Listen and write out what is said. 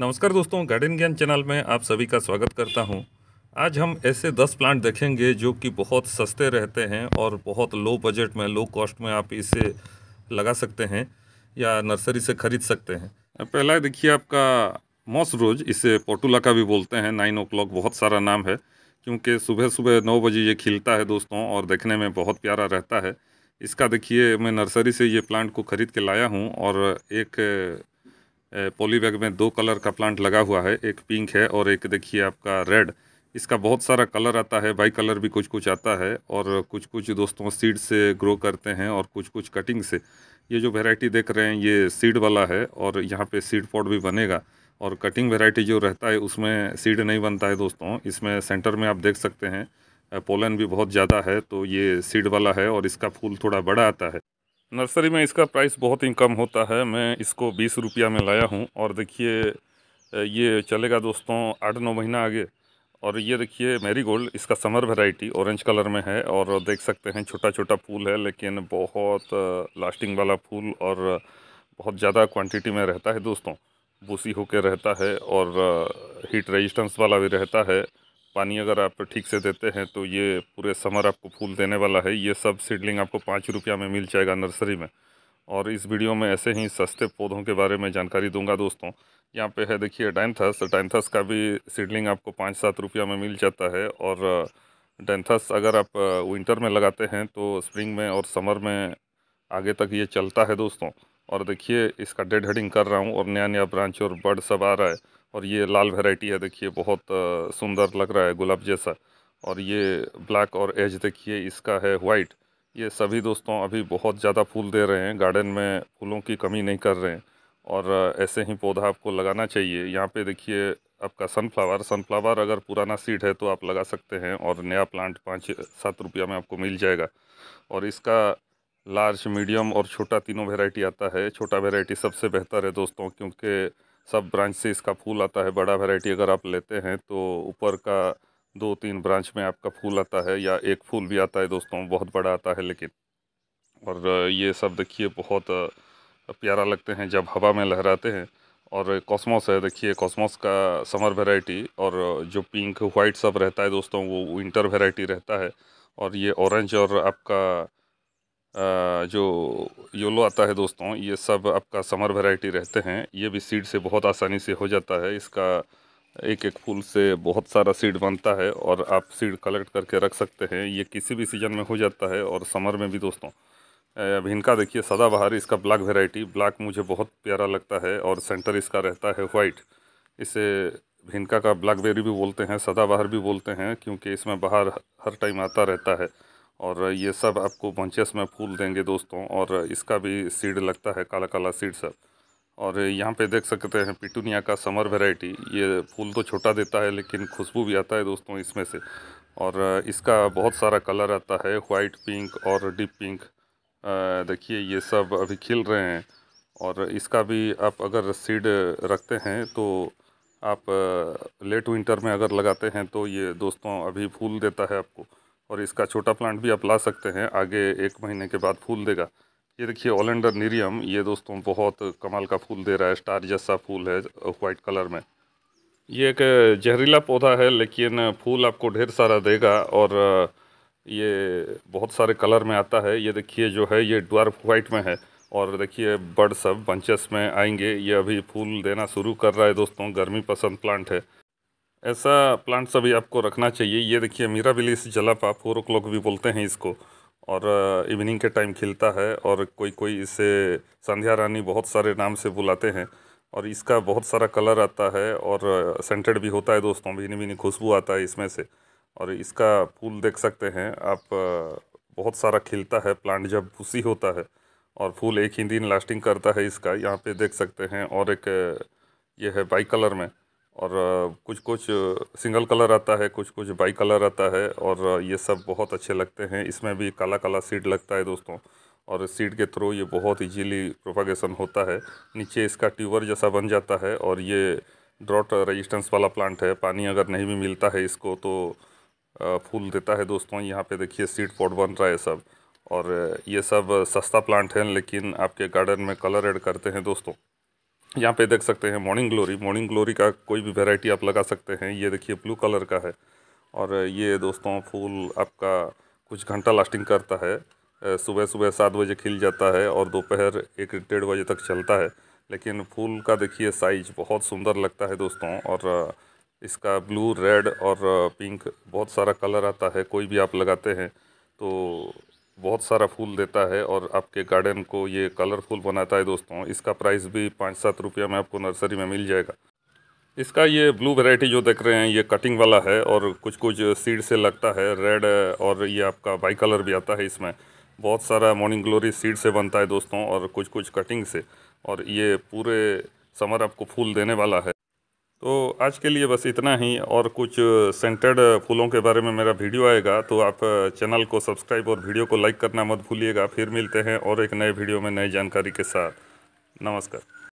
नमस्कार दोस्तों गार्डन ज्ञान चैनल में आप सभी का स्वागत करता हूं आज हम ऐसे 10 प्लांट देखेंगे जो कि बहुत सस्ते रहते हैं और बहुत लो बजट में लो कॉस्ट में आप इसे लगा सकते हैं या नर्सरी से ख़रीद सकते हैं पहला देखिए आपका मॉस रोज इसे पोटूला का भी बोलते हैं नाइन ओ बहुत सारा नाम है क्योंकि सुबह सुबह नौ बजे ये खिलता है दोस्तों और देखने में बहुत प्यारा रहता है इसका देखिए मैं नर्सरी से ये प्लांट को ख़रीद के लाया हूँ और एक पॉली बैग में दो कलर का प्लांट लगा हुआ है एक पिंक है और एक देखिए आपका रेड इसका बहुत सारा कलर आता है बाई कलर भी कुछ कुछ आता है और कुछ कुछ दोस्तों सीड से ग्रो करते हैं और कुछ कुछ कटिंग से ये जो वेराइटी देख रहे हैं ये सीड वाला है और यहाँ पे सीड पॉट भी बनेगा और कटिंग वेराइटी जो रहता है उसमें सीड नहीं बनता है दोस्तों इसमें सेंटर में आप देख सकते हैं पोलन भी बहुत ज़्यादा है तो ये सीड वाला है और इसका फूल थोड़ा बड़ा आता है नर्सरी में इसका प्राइस बहुत ही कम होता है मैं इसको बीस रुपया में लाया हूँ और देखिए ये चलेगा दोस्तों आठ नौ महीना आगे और ये देखिए मेरी गोल्ड इसका समर वेराइटी ऑरेंज कलर में है और देख सकते हैं छोटा छोटा फूल है लेकिन बहुत लास्टिंग वाला फूल और बहुत ज़्यादा क्वांटिटी में रहता है दोस्तों बूसी होकर रहता है और हीट रेजिस्टेंस वाला भी रहता है पानी अगर आप ठीक से देते हैं तो ये पूरे समर आपको फूल देने वाला है ये सब सीडलिंग आपको पाँच रुपया में मिल जाएगा नर्सरी में और इस वीडियो में ऐसे ही सस्ते पौधों के बारे में जानकारी दूंगा दोस्तों यहाँ पे है देखिए डैंथस डैंथस का भी सीडलिंग आपको पाँच सात रुपया में मिल जाता है और डैंथस अगर आप विंटर में लगाते हैं तो स्प्रिंग में और समर में आगे तक ये चलता है दोस्तों और देखिए इसका डेड हेडिंग कर रहा हूँ और नया नया ब्रांच और बर्ड सब आ रहा है और ये लाल वेराइटी है देखिए बहुत सुंदर लग रहा है गुलाब जैसा और ये ब्लैक और एज देखिए इसका है वाइट ये सभी दोस्तों अभी बहुत ज़्यादा फूल दे रहे हैं गार्डन में फूलों की कमी नहीं कर रहे हैं और ऐसे ही पौधा आपको लगाना चाहिए यहाँ पे देखिए आपका सनफ्लावर सनफ्लावर अगर पुराना सीड है तो आप लगा सकते हैं और नया प्लांट पाँच सात रुपया में आपको मिल जाएगा और इसका लार्ज मीडियम और छोटा तीनों वेराइटी आता है छोटा वेराइटी सबसे बेहतर है दोस्तों क्योंकि सब ब्रांच से इसका फूल आता है बड़ा वैरायटी अगर आप लेते हैं तो ऊपर का दो तीन ब्रांच में आपका फूल आता है या एक फूल भी आता है दोस्तों बहुत बड़ा आता है लेकिन और ये सब देखिए बहुत प्यारा लगते हैं जब हवा में लहराते हैं और कॉस्मोस है देखिए कॉस्मोस का समर वेराइटी और जो पिंक वाइट सब रहता है दोस्तों वो विंटर वेराइटी रहता है और ये ऑरेंज और आपका जो योलो आता है दोस्तों ये सब आपका समर वैरायटी रहते हैं ये भी सीड से बहुत आसानी से हो जाता है इसका एक एक फूल से बहुत सारा सीड बनता है और आप सीड कलेक्ट करके रख सकते हैं ये किसी भी सीजन में हो जाता है और समर में भी दोस्तों अब इनका देखिए सदाबहार इसका ब्लैक वेराइटी ब्लैक मुझे बहुत प्यारा लगता है और सेंटर इसका रहता है वाइट इसे भिनका का ब्लैकबेरी भी बोलते हैं सदाबहार भी बोलते हैं क्योंकि इसमें बाहर हर टाइम आता रहता है और ये सब आपको बंचेस में फूल देंगे दोस्तों और इसका भी सीड लगता है काला काला सीड सब और यहाँ पे देख सकते हैं पिटूनिया का समर वेराइटी ये फूल तो छोटा देता है लेकिन खुशबू भी आता है दोस्तों इसमें से और इसका बहुत सारा कलर आता है वाइट पिंक और डीप पिंक देखिए ये सब अभी खिल रहे हैं और इसका भी आप अगर सीड रखते हैं तो आप लेट विंटर में अगर लगाते हैं तो ये दोस्तों अभी फूल देता है आपको और इसका छोटा प्लांट भी आप ला सकते हैं आगे एक महीने के बाद फूल देगा ये देखिए ओलेंडर निरियम ये दोस्तों बहुत कमाल का फूल दे रहा है स्टार जैसा फूल है वाइट कलर में ये एक जहरीला पौधा है लेकिन फूल आपको ढेर सारा देगा और ये बहुत सारे कलर में आता है ये देखिए जो है ये डार्क वाइट में है और देखिए बर्ड सब बंचस में आएंगे ये अभी फूल देना शुरू कर रहा है दोस्तों गर्मी पसंद प्लांट है ऐसा प्लांट्स अभी आपको रखना चाहिए ये देखिए मीरा बिलीस जलापा फोर ओ भी बोलते हैं इसको और इवनिंग uh, के टाइम खिलता है और कोई कोई इसे संध्या रानी बहुत सारे नाम से बुलाते हैं और इसका बहुत सारा कलर आता है और सेंटेड uh, भी होता है दोस्तों भीनी भीनी खुशबू आता है इसमें से और इसका फूल देख सकते हैं आप uh, बहुत सारा खिलता है प्लांट जब भूसी होता है और फूल एक ही दिन लास्टिंग करता है इसका यहाँ पे देख सकते हैं और एक ये है बाई कलर में और कुछ कुछ सिंगल कलर आता है कुछ कुछ बाई कलर आता है और ये सब बहुत अच्छे लगते हैं इसमें भी काला काला सीड लगता है दोस्तों और सीड के थ्रू ये बहुत इजीली प्रोपागेशन होता है नीचे इसका ट्यूबर जैसा बन जाता है और ये ड्रॉट रेजिस्टेंस वाला प्लांट है पानी अगर नहीं भी मिलता है इसको तो फूल देता है दोस्तों यहाँ पे देखिए सीड पॉट बन रहा है सब और ये सब सस्ता प्लांट है लेकिन आपके गार्डन में कलर एड करते हैं दोस्तों यहाँ पे देख सकते हैं मॉर्निंग ग्लोरी मॉर्निंग ग्लोरी का कोई भी वेराइटी आप लगा सकते हैं ये देखिए ब्लू कलर का है और ये दोस्तों फूल आपका कुछ घंटा लास्टिंग करता है सुबह सुबह सात बजे खिल जाता है और दोपहर एक डेढ़ बजे तक चलता है लेकिन फूल का देखिए साइज बहुत सुंदर लगता है दोस्तों और इसका ब्लू रेड और पिंक बहुत सारा कलर आता है कोई भी आप लगाते हैं तो बहुत सारा फूल देता है और आपके गार्डन को ये कलरफुल बनाता है दोस्तों इसका प्राइस भी पाँच सात रुपया में आपको नर्सरी में मिल जाएगा इसका ये ब्लू वेराइटी जो देख रहे हैं ये कटिंग वाला है और कुछ कुछ सीड से लगता है रेड और ये आपका बाई कलर भी आता है इसमें बहुत सारा मॉर्निंग ग्लोरी सीड से बनता है दोस्तों और कुछ कुछ कटिंग से और ये पूरे समर आपको फूल देने वाला है तो आज के लिए बस इतना ही और कुछ सेंटेड फूलों के बारे में मेरा वीडियो आएगा तो आप चैनल को सब्सक्राइब और वीडियो को लाइक करना मत भूलिएगा फिर मिलते हैं और एक नए वीडियो में नई जानकारी के साथ नमस्कार